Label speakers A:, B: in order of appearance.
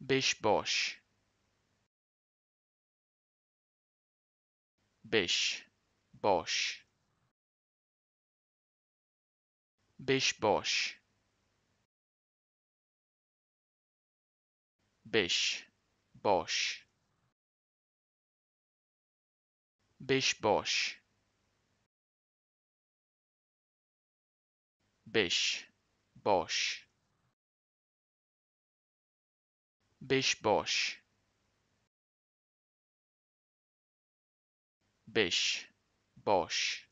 A: Bish bosh. Bish bosh. Bish bosh. Bish bosh. Bish bosh. Bish bosh. Beş boş. Beş boş.